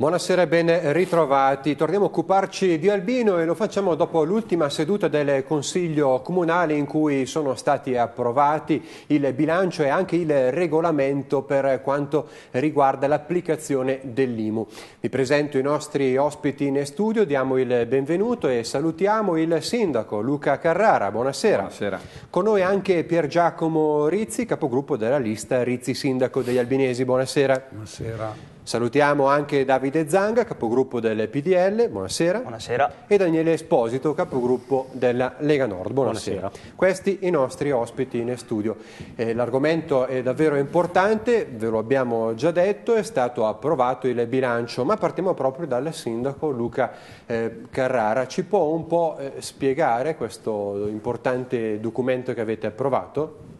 Buonasera e ben ritrovati. Torniamo a occuparci di Albino e lo facciamo dopo l'ultima seduta del Consiglio Comunale in cui sono stati approvati il bilancio e anche il regolamento per quanto riguarda l'applicazione dell'IMU. Vi presento i nostri ospiti in studio, diamo il benvenuto e salutiamo il Sindaco Luca Carrara. Buonasera. Buonasera. Con noi anche Pier Giacomo Rizzi, capogruppo della lista Rizzi Sindaco degli Albinesi. Buonasera. Buonasera. Salutiamo anche Davide Zanga, capogruppo del PDL, buonasera. buonasera. E Daniele Esposito, capogruppo della Lega Nord, buonasera. buonasera. Questi i nostri ospiti in studio. Eh, l'argomento è davvero importante, ve lo abbiamo già detto, è stato approvato il bilancio, ma partiamo proprio dal sindaco Luca eh, Carrara. Ci può un po' eh, spiegare questo importante documento che avete approvato?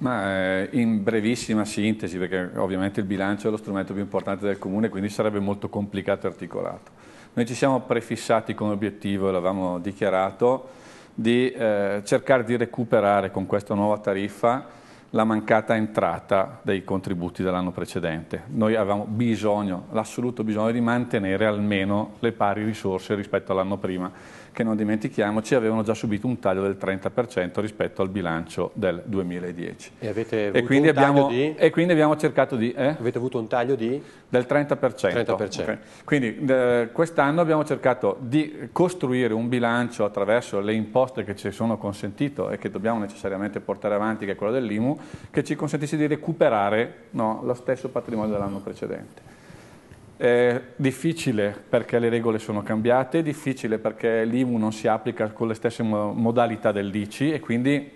Ma eh, in brevissima sintesi, perché ovviamente il bilancio è lo strumento più importante del Comune, quindi sarebbe molto complicato e articolato. Noi ci siamo prefissati come obiettivo, l'avevamo dichiarato, di eh, cercare di recuperare con questa nuova tariffa la mancata entrata dei contributi dell'anno precedente. Noi avevamo bisogno, l'assoluto bisogno di mantenere almeno le pari risorse rispetto all'anno prima che non dimentichiamoci avevano già subito un taglio del 30% rispetto al bilancio del 2010. E avete avuto e quindi un abbiamo, di? E quindi abbiamo cercato di... Eh? Avete avuto un taglio di? Del 30%. 30%. Okay. Quindi eh, quest'anno abbiamo cercato di costruire un bilancio attraverso le imposte che ci sono consentite e che dobbiamo necessariamente portare avanti, che è quella dell'IMU, che ci consentisse di recuperare no, lo stesso patrimonio dell'anno precedente. Eh, difficile perché le regole sono cambiate, difficile perché l'IMU non si applica con le stesse modalità dell'ICI e quindi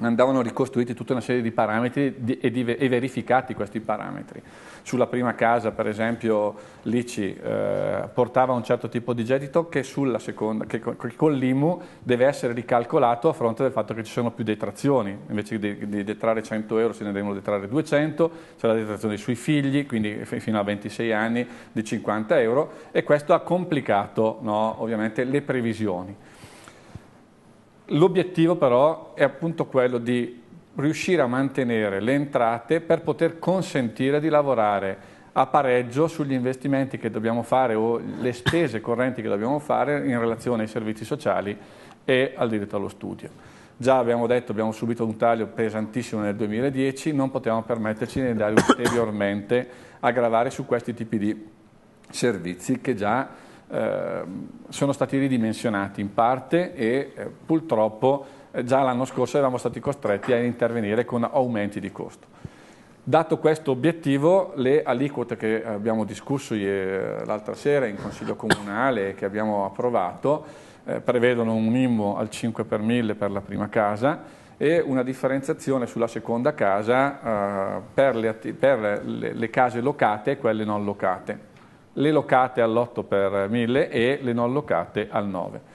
andavano ricostruiti tutta una serie di parametri e, di, e, verificati questi parametri. Sulla prima casa, per esempio, l'ICI eh, portava un certo tipo di gettito che, seconda, che, che con l'IMU deve essere ricalcolato a fronte del fatto che ci sono più detrazioni, invece di, di detrarre 100 euro se ne devono detrarre 200, c'è la detrazione sui figli, quindi fino a 26 anni di 50 euro e questo ha complicato no, ovviamente le previsioni. L'obiettivo però è appunto quello di riuscire a mantenere le entrate per poter consentire di lavorare a pareggio sugli investimenti che dobbiamo fare o le spese correnti che dobbiamo fare in relazione ai servizi sociali e al diritto allo studio. Già abbiamo detto, abbiamo subito un taglio pesantissimo nel 2010, non potevamo permetterci di andare ulteriormente a gravare su questi tipi di servizi che già Ehm, sono stati ridimensionati in parte e eh, purtroppo eh, già l'anno scorso eravamo stati costretti a intervenire con aumenti di costo. Dato questo obiettivo, le aliquote che abbiamo discusso l'altra sera in Consiglio Comunale e che abbiamo approvato eh, prevedono un IMO al 5 per 1000 per la prima casa e una differenziazione sulla seconda casa eh, per, le, per le, le case locate e quelle non locate le locate all'8 per 1000 e le non locate al 9.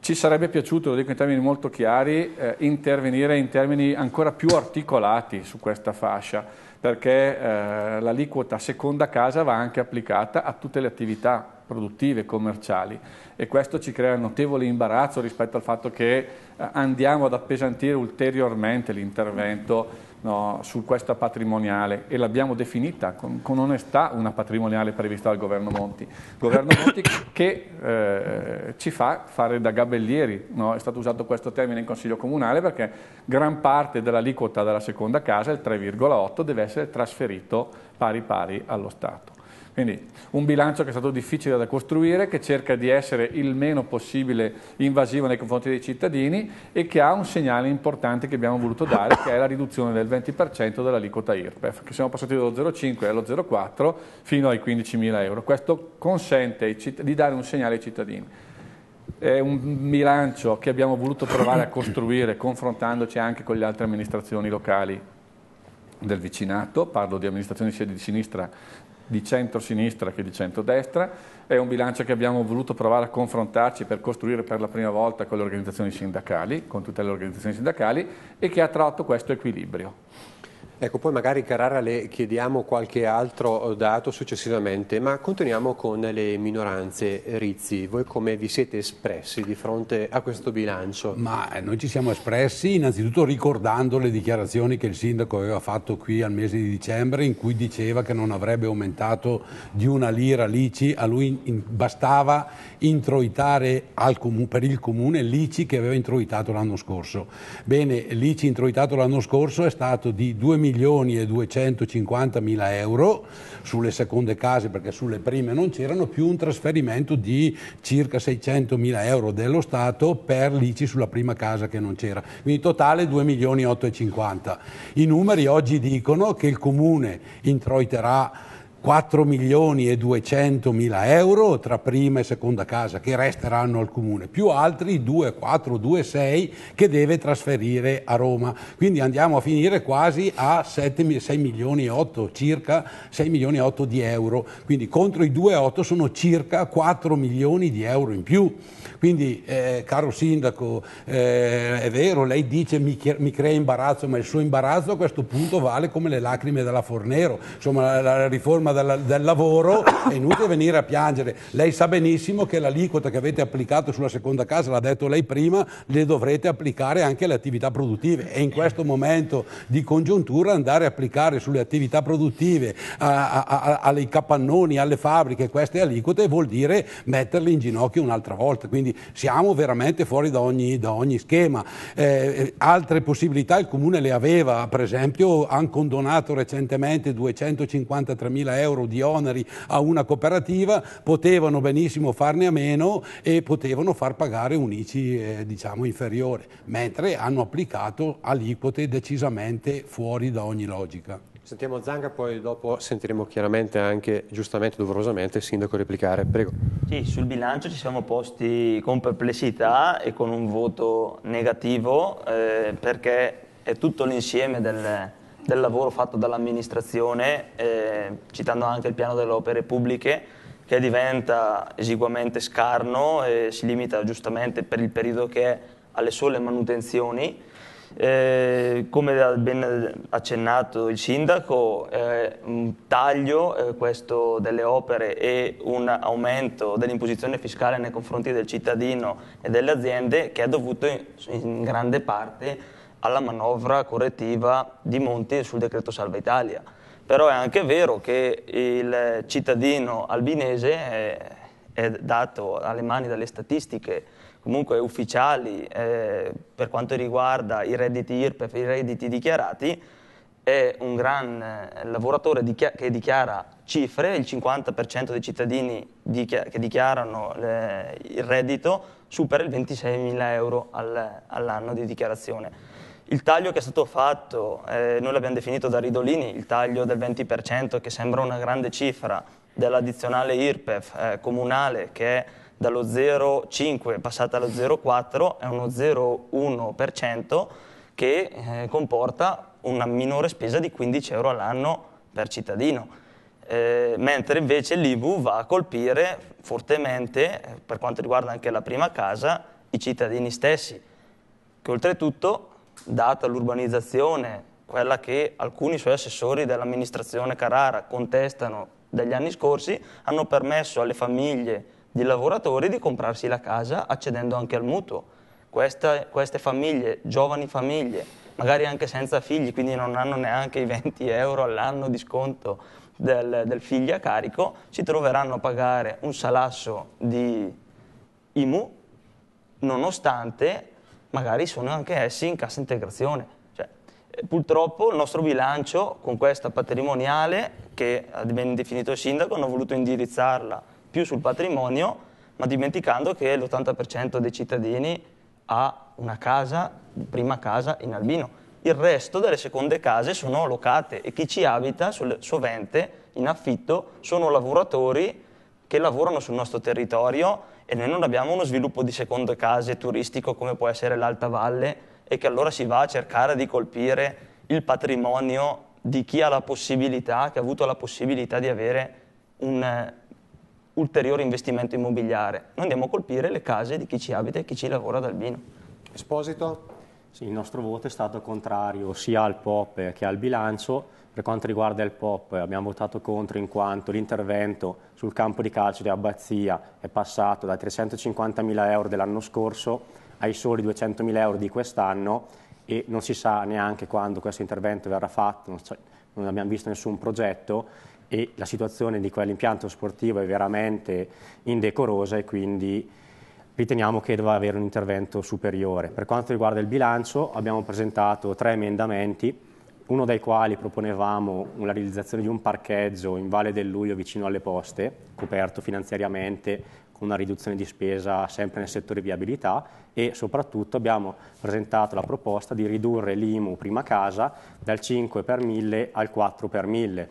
Ci sarebbe piaciuto, lo dico in termini molto chiari, eh, intervenire in termini ancora più articolati su questa fascia, perché eh, l'aliquota seconda casa va anche applicata a tutte le attività produttive, commerciali e questo ci crea notevole imbarazzo rispetto al fatto che eh, andiamo ad appesantire ulteriormente l'intervento no, su questa patrimoniale e l'abbiamo definita con, con, onestà una patrimoniale prevista dal governo Monti. Governo Monti che eh, ci fa fare da gabellieri, no? è stato usato questo termine in Consiglio Comunale perché gran parte dell'aliquota della seconda casa, il 3,8, deve essere trasferito pari pari allo Stato. Quindi un bilancio che è stato difficile da costruire, che cerca di essere il meno possibile invasivo nei confronti dei cittadini e che ha un segnale importante che abbiamo voluto dare, che è la riduzione del 20% dell'aliquota IRPEF, che siamo passati dallo 0,5 allo 0,4 fino ai 15.000 euro. Questo consente di dare un segnale ai cittadini è un bilancio che abbiamo voluto provare a costruire confrontandoci anche con le altre amministrazioni locali del vicinato, parlo di amministrazioni sia di sinistra di centro-sinistra che di centro-destra, è un bilancio che abbiamo voluto provare a confrontarci per costruire per la prima volta con le organizzazioni sindacali, con tutte le organizzazioni sindacali e che ha tratto questo equilibrio. Ecco, poi magari Carrara le chiediamo qualche altro dato successivamente, ma continuiamo con le minoranze. Rizzi, voi come vi siete espressi di fronte a questo bilancio? Ma eh, noi ci siamo espressi innanzitutto ricordando le dichiarazioni che il sindaco aveva fatto qui al mese di dicembre in cui diceva che non avrebbe aumentato di una lira l'ICI, a lui bastava introitare comune, per il comune l'ICI che aveva introitato l'anno scorso. Bene, l'ICI introitato l'anno scorso è stato di 2 milioni milioni e 250 mila euro sulle seconde case perché sulle prime non c'erano più un trasferimento di circa 600 mila euro dello Stato per l'ICI sulla prima casa che non c'era. Quindi totale 2 milioni e 850. I numeri oggi dicono che il Comune introiterà 4 milioni e 200 mila euro tra prima e seconda casa che resteranno al comune, più altri 2, 4, 2, 6 che deve trasferire a Roma. Quindi andiamo a finire quasi a 7, 6 milioni e 8, circa 6 milioni e 8 di euro. Quindi contro i 2, 8 sono circa 4 milioni di euro in più. Quindi, eh, caro sindaco, eh, è vero, lei dice mi, mi, crea imbarazzo, ma il suo imbarazzo a questo punto vale come le lacrime della Fornero. Insomma, la, la riforma prima del, del lavoro, è inutile venire a piangere. Lei sa benissimo che l'aliquota che avete applicato sulla seconda casa, l'ha detto lei prima, le dovrete applicare anche alle attività produttive e in questo momento di congiuntura andare a applicare sulle attività produttive, a, a, a, ai capannoni, alle fabbriche, queste aliquote vuol dire metterle in ginocchio un'altra volta. Quindi siamo veramente fuori da ogni, da ogni schema. Eh, altre possibilità il Comune le aveva, per esempio hanno condonato recentemente 253 mila euro di oneri a una cooperativa, potevano benissimo farne a meno e potevano far pagare un ICI eh, diciamo, inferiore, mentre hanno applicato aliquote decisamente fuori da ogni logica. Sentiamo Zanga, poi dopo sentiremo chiaramente anche, giustamente, doverosamente, il Sindaco replicare. Prego. Sì, sul bilancio ci siamo posti con perplessità e con un voto negativo eh, perché è tutto l'insieme del, del lavoro fatto dall'amministrazione, eh, citando anche il piano delle opere pubbliche, che diventa esiguamente scarno e si limita giustamente per il periodo che è alle sole manutenzioni. Eh, come ha ben accennato il sindaco, eh, un taglio eh, questo delle opere e un aumento dell'imposizione fiscale nei confronti del cittadino e delle aziende che è dovuto in, in grande parte alla manovra correttiva di Monti sul decreto Salva Italia. Però è anche vero che il cittadino albinese è, è dato alle mani dalle statistiche comunque ufficiali eh, per quanto riguarda i redditi IRPEF e i redditi dichiarati, è un gran eh, lavoratore dichia che dichiara cifre, il 50% dei cittadini dichia che dichiarano le, eh, il reddito supera il 26.000 euro al all'anno di dichiarazione. Il taglio che è stato fatto, eh, noi l'abbiamo definito da Ridolini, il taglio del 20%, che sembra una grande cifra, dell'addizionale IRPEF eh, comunale che è dallo 0,5 passata allo 0,4 è uno 0,1% che eh, comporta una minore spesa di 15 euro all'anno per cittadino. Eh, mentre invece l'IVU va a colpire fortemente, eh, per quanto riguarda anche la prima casa, i cittadini stessi, che oltretutto data l'urbanizzazione, quella che alcuni suoi assessori dell'amministrazione Carrara contestano dagli anni scorsi, hanno permesso alle famiglie di lavoratori di comprarsi la casa accedendo anche al mutuo. Queste, queste famiglie, giovani famiglie, magari anche senza figli, quindi non hanno neanche i 20 euro all'anno di sconto del, del figlio a carico, si troveranno a pagare un salasso di IMU nonostante magari sono anche essi in cassa integrazione. Cioè, eh, purtroppo il nostro bilancio con questa patrimoniale, che ha ben definito il sindaco, hanno voluto indirizzarla più sul patrimonio, ma dimenticando che l'80% dei cittadini ha una casa, prima casa in Albino. Il resto delle seconde case sono locate e chi ci abita sovente in affitto sono lavoratori che lavorano sul nostro territorio e noi non abbiamo uno sviluppo di seconde case turistico come può essere l'Alta Valle e che allora si va a cercare di colpire il patrimonio di chi ha la possibilità, che ha avuto la possibilità di avere un uh, ulteriore investimento immobiliare. Noi andiamo a colpire le case di chi ci abita e chi ci lavora ad Albino. Esposito? Sì, il nostro voto è stato contrario sia al POP che al bilancio per quanto riguarda il POP abbiamo votato contro in quanto l'intervento sul campo di calcio di Abbazia è passato da 350.000 euro dell'anno scorso ai soli 200.000 euro di quest'anno e non si sa neanche quando questo intervento verrà fatto, non, so, non abbiamo visto nessun progetto e la situazione di quell'impianto sportivo è veramente indecorosa e quindi riteniamo che doveva avere un intervento superiore. Per quanto riguarda il bilancio abbiamo presentato tre emendamenti uno dei quali proponevamo la realizzazione di un parcheggio in Valle del Luglio vicino alle poste, coperto finanziariamente con una riduzione di spesa sempre nel settore viabilità e soprattutto abbiamo presentato la proposta di ridurre l'IMU prima casa dal 5 per 1000 al 4 per 1000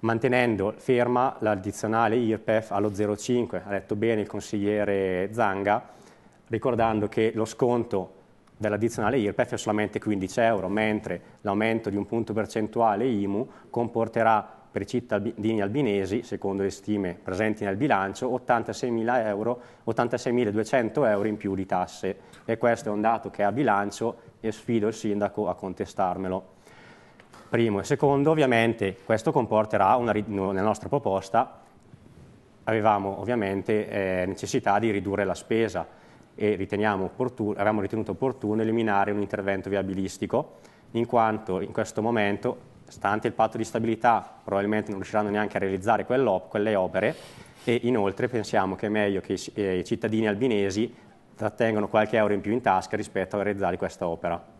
mantenendo ferma l'addizionale IRPEF allo 0,5. Ha detto bene il consigliere Zanga, ricordando che lo sconto dell'addizionale IRPEF è solamente 15 euro, mentre l'aumento di un punto percentuale IMU comporterà per i cittadini albinesi, secondo le stime presenti nel bilancio, 86.200 euro, 86.200 euro in più di tasse. E questo è un dato che è a bilancio e sfido il sindaco a contestarmelo. Primo e secondo, ovviamente, questo comporterà, una, nella nostra proposta, avevamo ovviamente eh, necessità di ridurre la spesa e opportuno, avevamo ritenuto opportuno eliminare un intervento viabilistico, in quanto in questo momento, stante il patto di stabilità, probabilmente non riusciranno neanche a realizzare quelle opere e inoltre pensiamo che è meglio che i eh, cittadini albinesi trattengano qualche euro in più in tasca rispetto a realizzare questa opera.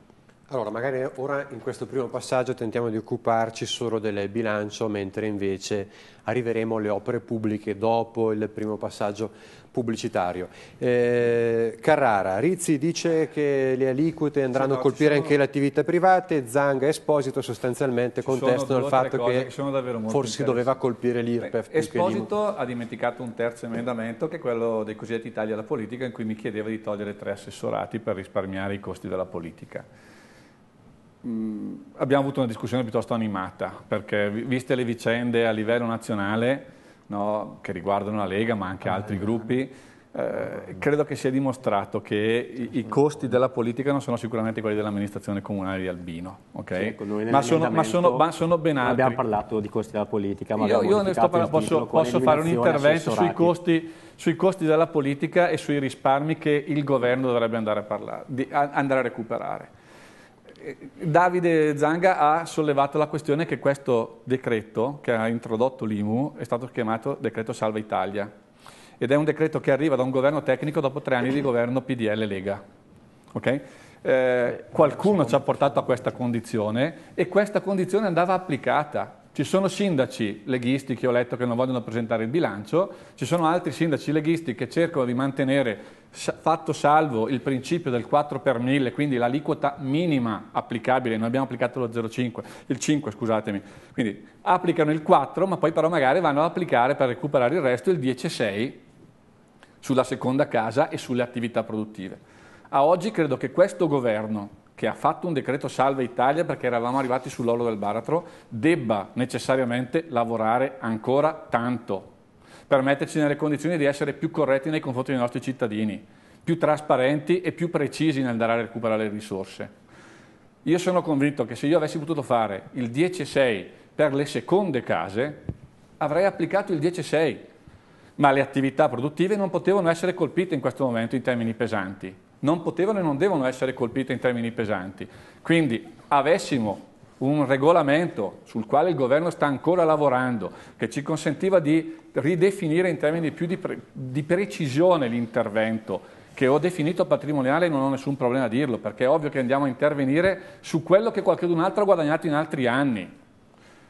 Allora, magari ora in questo primo passaggio tentiamo di occuparci solo del bilancio, mentre invece arriveremo alle opere pubbliche dopo il primo passaggio pubblicitario. Eh, Carrara, Rizzi dice che le aliquote andranno sì, no, a colpire sono... anche le attività private, Zanga e Esposito sostanzialmente ci contestano il fatto che, che forse doveva colpire l'IRPEF. Esposito ha dimenticato un terzo emendamento che è quello dei cosiddetti tagli alla politica in cui mi chiedeva di togliere tre assessorati per risparmiare i costi della politica. Mm, abbiamo avuto una discussione piuttosto animata, perché viste le vicende a livello nazionale, no, che riguardano la Lega ma anche ah, altri eh. gruppi, eh, credo che sia dimostrato che i, i, costi della politica non sono sicuramente quelli dell'amministrazione comunale di Albino, okay? sì, ecco, ma, sono, ma, sono, ma, sono, ben altri. Abbiamo parlato di costi della politica, ma io, io ne sto parlando, posso, posso fare un intervento sui costi, sui costi, della politica e sui risparmi che il governo dovrebbe andare a, parlare, di, a, andare a recuperare. Davide Zanga ha sollevato la questione che questo decreto che ha introdotto l'IMU è stato chiamato decreto Salva Italia ed è un decreto che arriva da un governo tecnico dopo tre anni di governo PDL Lega. Okay? Eh, qualcuno ci ha portato a questa condizione e questa condizione andava applicata. Ci sono sindaci leghisti che ho letto che non vogliono presentare il bilancio, ci sono altri sindaci leghisti che cercano di mantenere, fatto salvo il principio del 4 per 1000, quindi l'aliquota minima applicabile, noi abbiamo applicato lo 0,5, il 5 scusatemi, quindi applicano il 4 ma poi però magari vanno ad applicare per recuperare il resto il 10,6 sulla seconda casa e sulle attività produttive. A oggi credo che questo governo che ha fatto un decreto salva Italia perché eravamo arrivati sull'olo del baratro, debba necessariamente lavorare ancora tanto per metterci nelle condizioni di essere più corretti nei confronti dei nostri cittadini, più trasparenti e più precisi nel dare a recuperare le risorse. Io sono convinto che se io avessi potuto fare il 10-6 per le seconde case, avrei applicato il 10-6 ma le attività produttive non potevano essere colpite in questo momento in termini pesanti non potevano e non devono essere colpite in termini pesanti. Quindi avessimo un regolamento sul quale il governo sta ancora lavorando, che ci consentiva di ridefinire in termini più di, pre- di precisione l'intervento, che ho definito patrimoniale e non ho nessun problema a dirlo, perché è ovvio che andiamo a intervenire su quello che qualcun altro ha guadagnato in altri anni.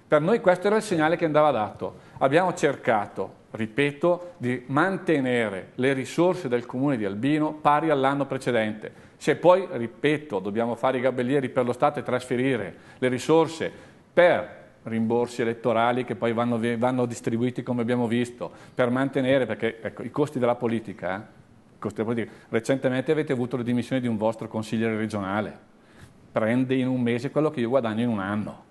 Per noi questo era il segnale che andava dato. Abbiamo cercato ripeto, di mantenere le risorse del comune di Albino pari all'anno precedente. Se poi, ripeto, dobbiamo fare i gabellieri per lo Stato e trasferire le risorse per rimborsi elettorali che poi vanno, vanno distribuiti come abbiamo visto, per mantenere, perché ecco, i costi della politica, eh, costi della politica, recentemente avete avuto le dimissioni di un vostro consigliere regionale, prende in un mese quello che io guadagno in un anno.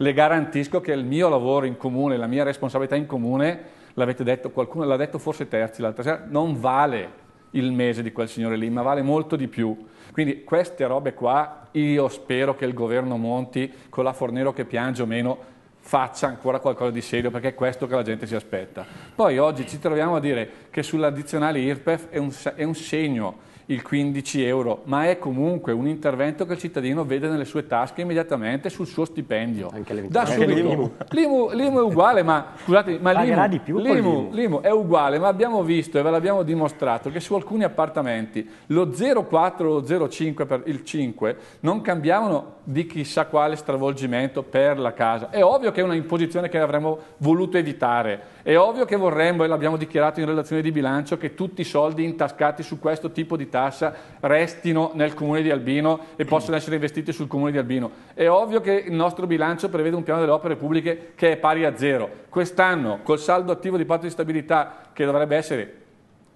Le garantisco che il mio lavoro in comune, la mia responsabilità in comune l'avete detto, qualcuno l'ha detto forse Terzi l'altra sera, non vale il mese di quel signore lì, ma vale molto di più. Quindi queste robe qua, io spero che il governo Monti, con la Fornero che piange o meno, faccia ancora qualcosa di serio, perché è questo che la gente si aspetta. Poi oggi ci troviamo a dire che sull'addizionale IRPEF è un, è un segno il 15 euro, ma è comunque un intervento che il cittadino vede nelle sue tasche immediatamente sul suo stipendio. Anche le da anche l'IMU. L'IMU, è uguale, ma scusate, ma l'IMU, più l'IMU, l'IMU è uguale, ma abbiamo visto e ve l'abbiamo dimostrato che su alcuni appartamenti lo 0,4 o 0,5 per il 5 non cambiavano di chissà quale stravolgimento per la casa. È ovvio che è una imposizione che avremmo voluto evitare, è ovvio che vorremmo, e l'abbiamo dichiarato in relazione di bilancio, che tutti i soldi intascati su questo tipo di tasse tassa restino nel comune di Albino e possono essere investiti sul comune di Albino. È ovvio che il nostro bilancio prevede un piano delle opere pubbliche che è pari a zero. Quest'anno, col saldo attivo di patto di stabilità, che dovrebbe essere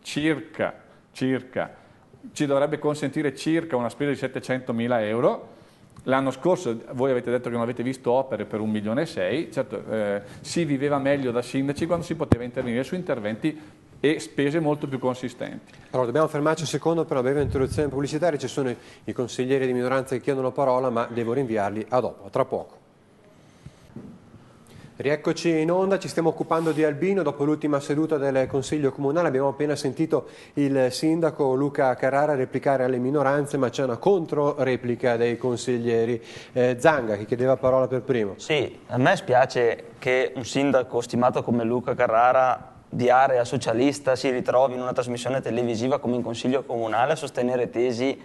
circa, circa ci dovrebbe consentire circa una spesa di 700 mila euro, L'anno scorso voi avete detto che non avete visto opere per un milione e sei, certo eh, si viveva meglio da sindaci quando si poteva intervenire su interventi e spese molto più consistenti. Allora, dobbiamo fermarci un secondo per una breve interruzione pubblicitaria. Ci sono i consiglieri di minoranza che chiedono la parola, ma devo rinviarli a dopo, a tra poco. Rieccoci in onda, ci stiamo occupando di Albino dopo l'ultima seduta del Consiglio Comunale, abbiamo appena sentito il sindaco Luca Carrara replicare alle minoranze ma c'è una controreplica dei consiglieri. Eh, Zanga che chiedeva parola per primo. Sì, a me spiace che un sindaco stimato come Luca Carrara di area socialista si ritrovi in una trasmissione televisiva come in Consiglio Comunale a sostenere tesi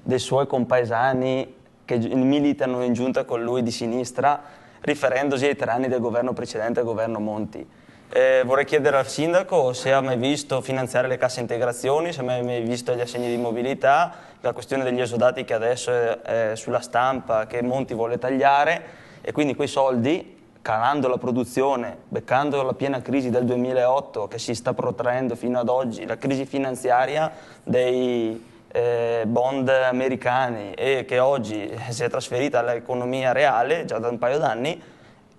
dei suoi compaesani che militano in giunta con lui di sinistra, riferendosi ai tre anni del governo precedente, il governo Monti. Eh, vorrei chiedere al sindaco se ha mai visto finanziare le casse integrazioni, se ha mai visto gli assegni di mobilità, la questione degli esodati che adesso è, è sulla stampa, che Monti vuole tagliare e quindi quei soldi calando la produzione, beccando la piena crisi del 2008 che si sta protraendo fino ad oggi, la crisi finanziaria dei eh, bond americani e che oggi eh, si è trasferita all'economia reale già da un paio d'anni,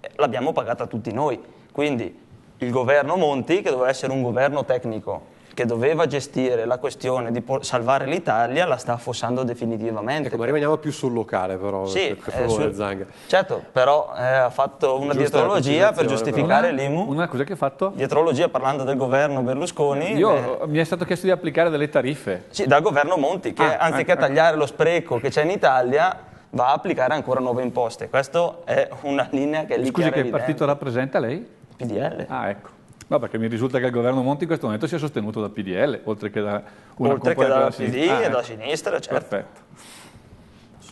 eh, l'abbiamo pagata tutti noi. Quindi il governo Monti, che doveva essere un governo tecnico, che doveva gestire la questione di salvare l'Italia la sta affossando definitivamente. Ecco, ma rimaniamo più sul locale però, sì, per favore eh, Zang. Certo, però eh, ha fatto una Giusta dietrologia per giustificare però. l'IMU. Una cosa che ha fatto? Dietrologia parlando del governo Berlusconi. Io, eh, mi è stato chiesto di applicare delle tariffe. Sì, dal governo Monti che ah, anziché ah, tagliare ah, lo spreco che c'è in Italia va a applicare ancora nuove imposte. Questa è una linea che è lì Scusi, che partito rappresenta lei? PDL. Ah, ecco. No, perché mi risulta che il governo Monti in questo momento sia sostenuto da PDL, oltre che da una Oltre che dalla PD e dalla sinistra, certo. Perfetto.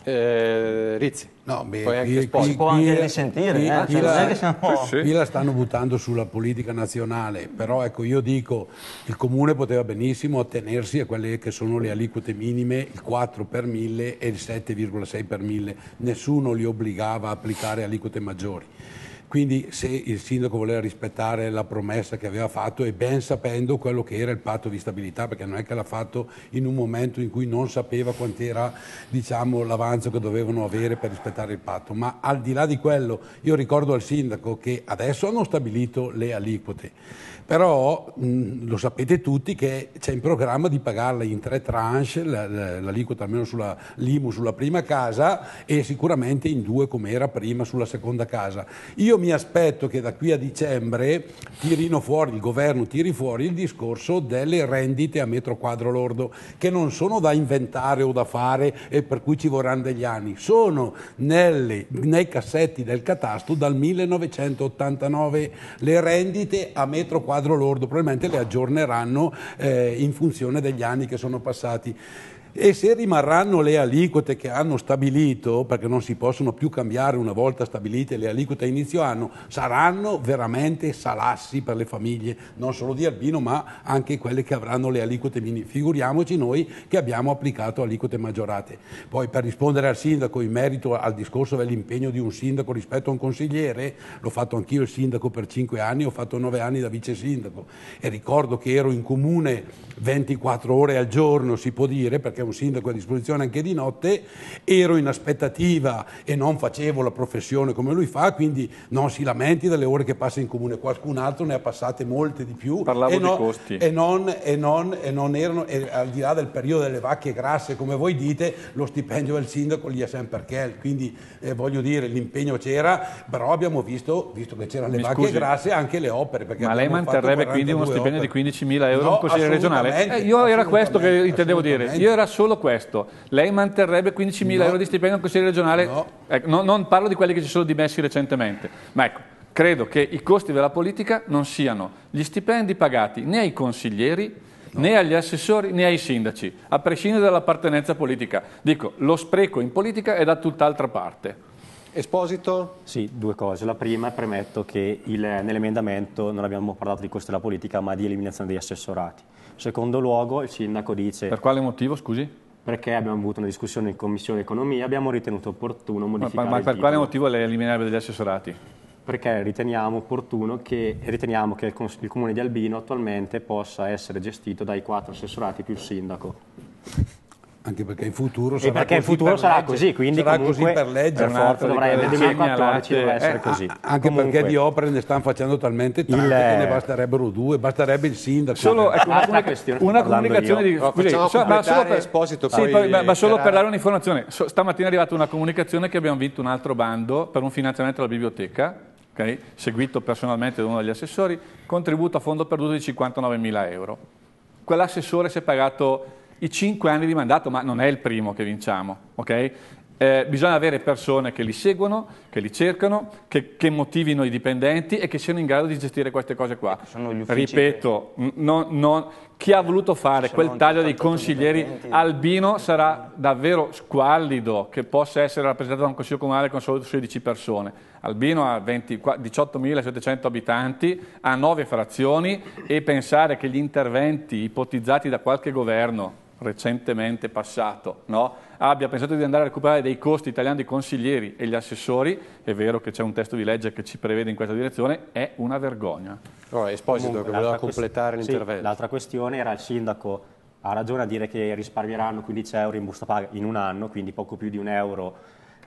Eh, Rizzi, no, beh, poi anche Spogli. Si può anche risentire, qui, eh, qui, cioè, la, siamo... sì, sì. la stanno buttando sulla politica nazionale, però ecco io dico il comune poteva benissimo attenersi a quelle che sono le aliquote minime, il 4 per 1000 e il 7,6 per 1000, nessuno li obbligava a applicare aliquote maggiori. Quindi se il sindaco voleva rispettare la promessa che aveva fatto e ben sapendo quello che era il patto di stabilità, perché non è che l'ha fatto in un momento in cui non sapeva quant'era diciamo, l'avanzo che dovevano avere per rispettare il patto, ma al di là di quello io ricordo al sindaco che adesso hanno stabilito le aliquote però mh, lo sapete tutti che c'è in programma di pagarla in tre tranche, l'aliquota almeno sulla l'IMU sulla prima casa e sicuramente in due come era prima sulla seconda casa. Io mi aspetto che da qui a dicembre tirino fuori, il governo tiri fuori il discorso delle rendite a metro quadro lordo, che non sono da inventare o da fare e per cui ci vorranno degli anni, sono nelle, nei cassetti del catasto dal 1989 le rendite a metro quadro quadro lordo, probabilmente le aggiorneranno eh, in funzione degli anni che sono passati. E se rimarranno le aliquote che hanno stabilito, perché non si possono più cambiare una volta stabilite le aliquote a inizio anno, saranno veramente salassi per le famiglie, non solo di Albino, ma anche quelle che avranno le aliquote minime. Figuriamoci noi che abbiamo applicato aliquote maggiorate. Poi per rispondere al sindaco in merito al discorso dell'impegno di un sindaco rispetto a un consigliere, l'ho fatto anch'io il sindaco per 5 anni, ho fatto 9 anni da vice sindaco e ricordo che ero in comune 24 ore al giorno, si può dire, perché perché un sindaco è a disposizione anche di notte, ero in aspettativa e non facevo la professione come lui fa, quindi non si lamenti delle ore che passa in comune, qualcun altro ne ha passate molte di più. Parlavo e di costi. E non, e non, e non erano, e al di là del periodo delle vacche grasse, come voi dite, lo stipendio del sindaco gli è sempre che, quindi eh, voglio dire l'impegno c'era, però abbiamo visto, visto che c'erano le Mi vacche scusi. grasse, anche le opere. Ma lei manterrebbe quindi uno stipendio opere. di 15.000 euro no, in consigliere regionale? Eh, io era questo che intendevo dire, io era solo questo, lei manterrebbe 15.000 no. euro di stipendio al Consiglio regionale? No. Ecco, no, non parlo di quelli che si sono dimessi recentemente, ma ecco, credo che i costi della politica non siano gli stipendi pagati né ai consiglieri, No. né agli assessori né ai sindaci, a prescindere dall'appartenenza politica. Dico, lo spreco in politica è da tutt'altra parte. Esposito? Sì, due cose. La prima, premetto che il, nell'emendamento non abbiamo parlato di costo della politica, ma di eliminazione degli assessorati. Secondo luogo il sindaco dice... Per quale motivo, scusi? Perché abbiamo avuto una discussione in Commissione Economia, abbiamo ritenuto opportuno modificare... Ma, ma, ma per quale motivo lei eliminerebbe degli assessorati? Perché riteniamo opportuno che, riteniamo che il, il Comune di Albino attualmente possa essere gestito dai quattro assessorati più il sindaco. Anche perché in futuro sarà, perché così, in futuro per sarà così, quindi sarà così per legge, per forza dovrai, nel 2014 dovrà essere eh, ah, così. Anche comunque. perché di opere ne stanno facendo talmente tante il... che ne basterebbero due, basterebbe il sindaco. Solo, ecco, una, comunica- una comunicazione io. di... Scusi, so, ma solo, per, esposito, sì, poi, ma, ma solo per dare un'informazione, so, stamattina è arrivata una comunicazione che abbiamo vinto un altro bando per un finanziamento alla biblioteca, okay, seguito personalmente da uno degli assessori, contributo a fondo perduto di 59.000 euro. Quell'assessore si è pagato i cinque anni di mandato, ma non è il primo che vinciamo, ok? eh, bisogna avere persone che li seguono, che li cercano, che, che, motivino i dipendenti e che siano in grado di gestire queste cose qua. Ecco, Ripeto, che... non, non, chi ha voluto fare quel taglio dei consiglieri albino sarà davvero squallido che possa essere rappresentato da un consiglio comunale con solo 16 persone. Albino ha 18.700 abitanti, ha 9 frazioni e pensare che gli interventi ipotizzati da qualche governo recentemente passato, no? abbia pensato di andare a recuperare dei costi italiani dei consiglieri e gli assessori, è vero che c'è un testo di legge che ci prevede in questa direzione, è una vergogna. Oh, Esposito Comunque, che voleva completare l'intervento. Sì, l'altra questione era il sindaco ha ragione a dire che risparmieranno 15 euro in busta paga in un anno, quindi poco più di un euro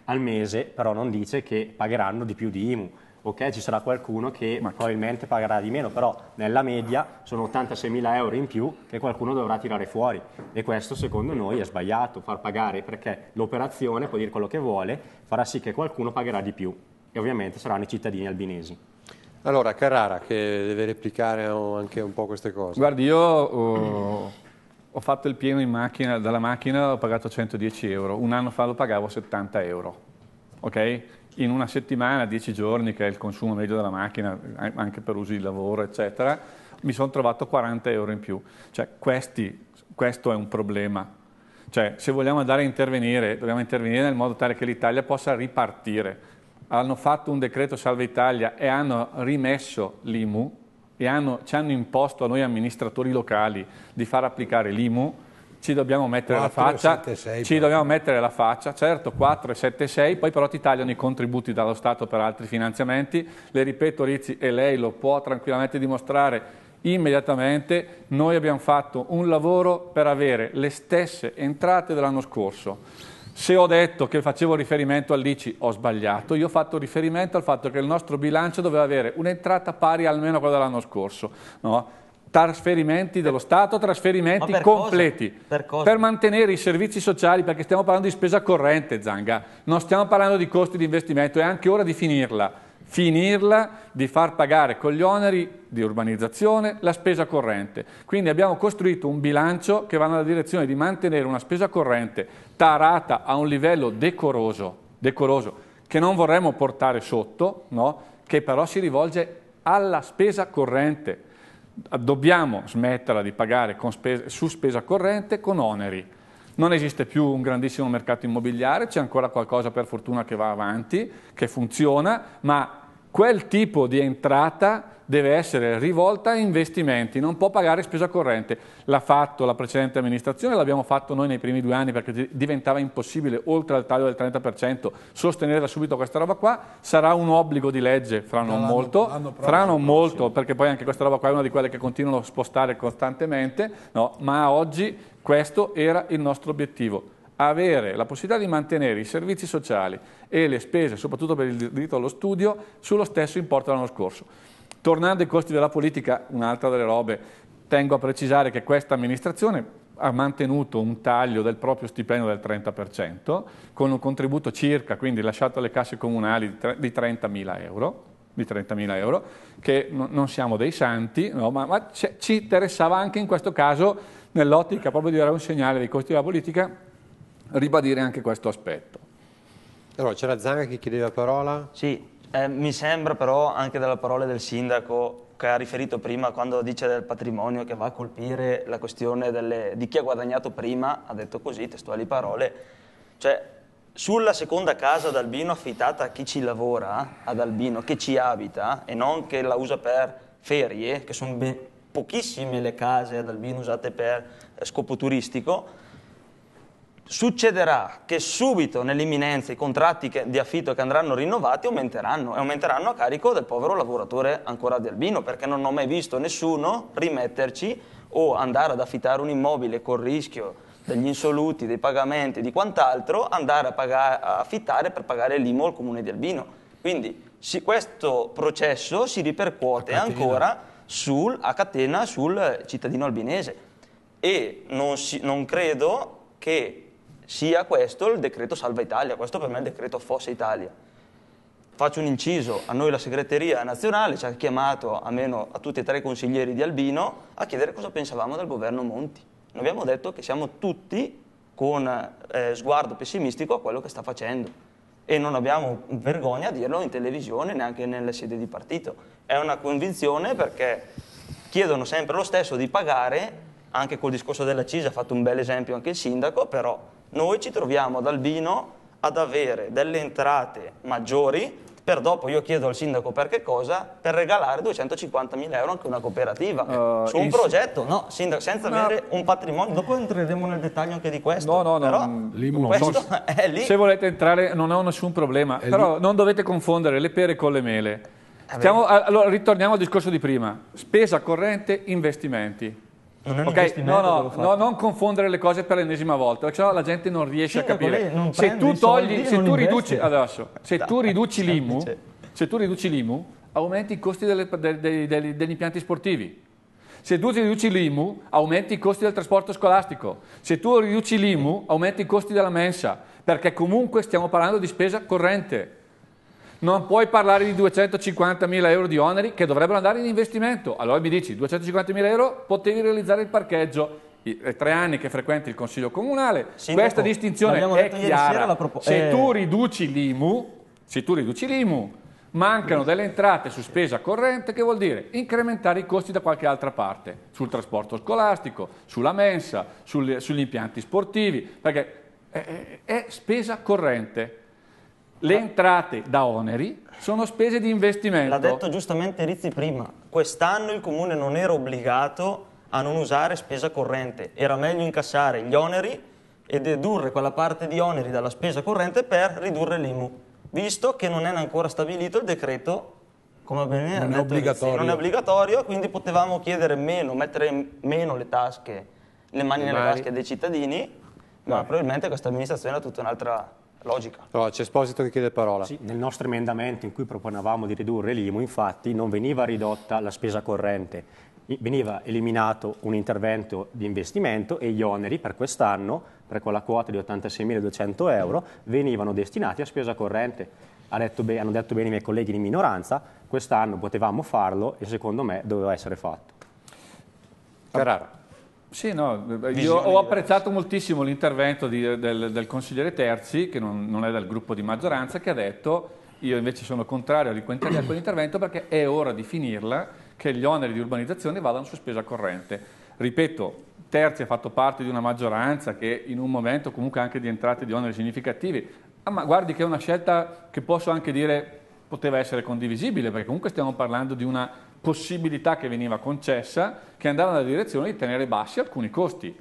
al mese, però non dice che pagheranno di più di IMU ok? Ci sarà qualcuno che probabilmente pagherà di meno, però nella media sono 86.000 euro in più che qualcuno dovrà tirare fuori e questo secondo noi è sbagliato, far pagare perché l'operazione può dire quello che vuole, farà sì che qualcuno pagherà di più e ovviamente saranno i cittadini albinesi. Allora Carrara che deve replicare anche un po' queste cose. Guardi, io oh, ho fatto il pieno in macchina, dalla macchina ho pagato 110 euro, un anno fa lo pagavo 70 euro, ok? in una settimana, dieci giorni, che è il consumo medio della macchina, anche per usi di lavoro, eccetera, mi sono trovato 40 euro in più. Cioè, questi, questo è un problema. Cioè, se vogliamo andare a intervenire, dobbiamo intervenire nel modo tale che l'Italia possa ripartire. Hanno fatto un decreto salva Italia e hanno rimesso l'IMU e hanno, ci hanno imposto a noi amministratori locali di far applicare l'IMU ci dobbiamo mettere 4, la faccia, 7, 6, ci però. dobbiamo mettere la faccia, certo 4 7, 6, poi però ti tagliano i contributi dallo Stato per altri finanziamenti, le ripeto Rizzi e lei lo può tranquillamente dimostrare immediatamente, noi abbiamo fatto un lavoro per avere le stesse entrate dell'anno scorso. Se ho detto che facevo riferimento all'ICI ho sbagliato, io ho fatto riferimento al fatto che il nostro bilancio doveva avere un'entrata pari almeno a quella dell'anno scorso. No? trasferimenti dello Stato, trasferimenti per completi cosa? Per, cosa? per, mantenere i servizi sociali, perché stiamo parlando di spesa corrente, Zanga, non stiamo parlando di costi di investimento, è anche ora di finirla, finirla di far pagare con gli oneri di urbanizzazione la spesa corrente. Quindi abbiamo costruito un bilancio che va nella direzione di mantenere una spesa corrente tarata a un livello decoroso, decoroso che non vorremmo portare sotto, no? che però si rivolge alla spesa corrente dobbiamo smetterla di pagare spesa, su spesa corrente con oneri. Non esiste più un grandissimo mercato immobiliare, c'è ancora qualcosa per fortuna che va avanti, che funziona, ma quel tipo di entrata deve essere rivolta a investimenti, non può pagare spesa corrente. L'ha fatto la precedente amministrazione, l'abbiamo fatto noi nei primi due anni perché diventava impossibile, oltre al taglio del 30%, sostenere da subito questa roba qua. Sarà un obbligo di legge fra non molto, fra non molto perché poi anche questa roba qua è una di quelle che continuano a spostare costantemente, no? ma oggi questo era il nostro obiettivo avere la possibilità di mantenere i servizi sociali e le spese, soprattutto per il diritto allo studio, sullo stesso importo dell'anno scorso. Tornando ai costi della politica, un'altra delle robe, tengo a precisare che questa amministrazione ha mantenuto un taglio del proprio stipendio del 30%, con un contributo circa, quindi lasciato alle casse comunali, di 30.000 euro di 30.000 euro, che non siamo dei santi, no? ma, ma ci interessava anche in questo caso, nell'ottica proprio di dare un segnale dei costi della politica, ribadire anche questo aspetto. Allora, c'era Zanga che chiedeva parola? Sì, eh, mi sembra però anche dalle parole del sindaco che ha riferito prima quando dice del patrimonio che va a colpire la questione delle, di chi ha guadagnato prima, ha detto così, testuali parole, cioè sulla seconda casa ad Albino affittata a chi ci lavora ad Albino, che ci abita e non che la usa per ferie, che sono pochissime le case ad Albino usate per eh, scopo turistico, succederà che subito nell'imminenza i contratti che, di affitto che andranno rinnovati aumenteranno e aumenteranno a carico del povero lavoratore ancora di Albino perché non ho mai visto nessuno rimetterci o andare ad affittare un immobile col rischio degli insoluti, dei pagamenti e di quant'altro, andare a, pagare, a, affittare per pagare l'IMO al comune di Albino. Quindi si, questo processo si ripercuote ancora sul, a catena sul cittadino albinese e non, si, non credo che sia questo il decreto Salva Italia, questo per me è il decreto Fossa Italia. Faccio un inciso, a noi la segreteria nazionale ci ha chiamato, almeno a tutti e tre i consiglieri di Albino, a chiedere cosa pensavamo del governo Monti. Noi abbiamo detto che siamo tutti con eh, sguardo pessimistico a quello che sta facendo e non abbiamo vergogna a dirlo in televisione neanche nelle sede di partito. È una convinzione perché chiedono sempre lo stesso di pagare, anche col discorso della Cisa ha fatto un bel esempio anche il sindaco, però noi ci troviamo ad Albino ad avere delle entrate maggiori per dopo io chiedo al sindaco per che cosa, per regalare 250.000 euro anche una cooperativa, uh, su un progetto, no, sindaco, senza no. avere un patrimonio, dopo entreremo nel dettaglio anche di questo, no, no, no, però mm, lì, questo no. è lì. Se volete entrare non ho nessun problema, è però lì. non dovete confondere le pere con le mele. Eh, Stiamo, allora, ritorniamo al discorso di prima, spesa corrente, investimenti. Non okay? no, no, no, non confondere le cose per l'ennesima volta, perché sennò la gente non riesce sì, a capire. Se tu, togli, se, tu riduci, adesso, se tu riduci l'IMU, se tu riduci l'IMU, aumenti i costi delle, dei, dei, dei, degli impianti sportivi. Se tu riduci l'IMU, aumenti i costi del trasporto scolastico. Se tu riduci l'IMU, aumenti i costi della mensa, perché comunque stiamo parlando di spesa corrente non puoi parlare di 250.000 euro di oneri che dovrebbero andare in investimento. Allora mi dici, 250.000 euro potevi realizzare il parcheggio, i eh, tre anni che frequenti il Consiglio Comunale, Sindaco, questa distinzione è chiara. Propo- se, eh... tu l'IMU, se tu riduci l'IMU, mancano delle entrate su spesa corrente, che vuol dire incrementare i costi da qualche altra parte, sul trasporto scolastico, sulla mensa, sul, sugli impianti sportivi, perché è, è, è spesa corrente le entrate da oneri sono spese di investimento. L'ha detto giustamente Rizzi prima, quest'anno il Comune non era obbligato a non usare spesa corrente, era meglio incassare gli oneri e dedurre quella parte di oneri dalla spesa corrente per ridurre l'IMU, visto che non è ancora stabilito il decreto come bene non, è obbligatorio. non è obbligatorio, quindi potevamo chiedere meno, mettere meno le tasche, le mani nelle Mari. tasche dei cittadini, ma probabilmente questa amministrazione ha tutta un'altra Logica. Allora, c'è Esposito che chiede parola. Sì, nel nostro emendamento in cui proponevamo di ridurre l'IMU, infatti, non veniva ridotta la spesa corrente, veniva eliminato un intervento di investimento e gli oneri per quest'anno, per quella quota di 86.200 euro, venivano destinati a spesa corrente. Ha detto hanno detto bene i miei colleghi di minoranza, quest'anno potevamo farlo e secondo me doveva essere fatto. Carrara. Sì, no, ho apprezzato moltissimo l'intervento di, del, del, consigliere Terzi, che non, non, è del gruppo di maggioranza, che ha detto io invece sono contrario a quell'intervento perché è ora di finirla che gli oneri di urbanizzazione vadano su spesa corrente. Ripeto, Terzi ha fatto parte di una maggioranza che in un momento comunque anche di entrate di oneri significativi, ah, ma guardi che è una scelta che posso anche dire poteva essere condivisibile, perché comunque stiamo parlando di una possibilità che veniva concessa che andava nella direzione di tenere bassi alcuni costi.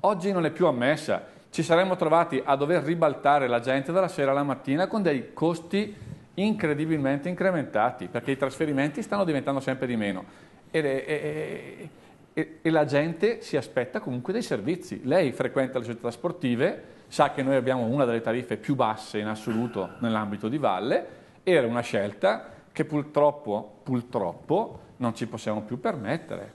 Oggi non è più ammessa, ci saremmo trovati a dover ribaltare la gente dalla sera alla mattina con dei costi incredibilmente incrementati, perché i trasferimenti stanno diventando sempre di meno e, e, e, e la gente si aspetta comunque dei servizi. Lei frequenta le società sportive, sa che noi abbiamo una delle tariffe più basse in assoluto nell'ambito di Valle, era una scelta che purtroppo, purtroppo non ci possiamo più permettere.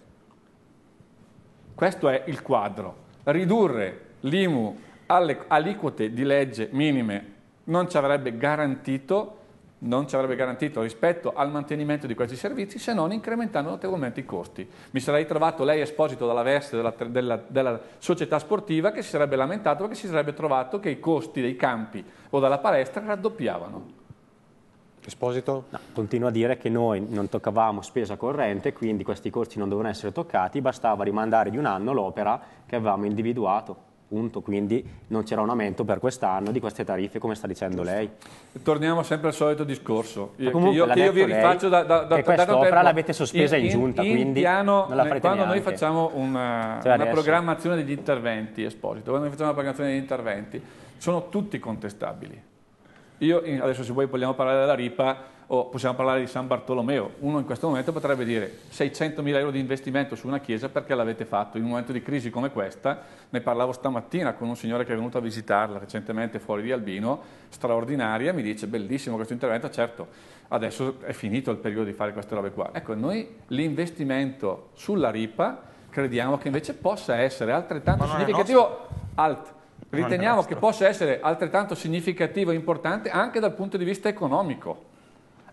Questo è il quadro. Ridurre l'IMU alle aliquote di legge minime non ci avrebbe garantito non ci avrebbe garantito rispetto al mantenimento di questi servizi se non incrementando notevolmente i costi. Mi sarei trovato lei esposito dalla veste della, della, della, società sportiva che si sarebbe lamentato perché si sarebbe trovato che i costi dei campi o della palestra raddoppiavano. Esposito? No, continua a dire che noi non toccavamo spesa corrente, quindi questi corsi non dovevano essere toccati, bastava rimandare di un anno l'opera che avevamo individuato. Punto. Quindi non c'era un aumento per quest'anno di queste tariffe, come sta dicendo Giusto. lei. Torniamo sempre al solito discorso. Io, comunque, io, che io vi rifaccio da, da, da, da quest'opera l'avete sospesa in, in giunta, in, quindi piano, non la farete Quando neanche. noi facciamo una, cioè una programmazione degli interventi, Esposito, quando noi facciamo una programmazione degli interventi, sono tutti contestabili io, adesso se voi vogliamo parlare della RIPA o possiamo parlare di San Bartolomeo, uno in questo momento potrebbe dire 600 mila euro di investimento su una chiesa perché l'avete fatto in un momento di crisi come questa, ne parlavo stamattina con un signore che è venuto a visitarla recentemente fuori di Albino, straordinaria, mi dice bellissimo questo intervento, certo adesso è finito il periodo di fare queste robe qua. Ecco, noi l'investimento sulla RIPA crediamo che invece possa essere altrettanto significativo alt Riteniamo che possa essere altrettanto significativo e importante anche dal punto di vista economico.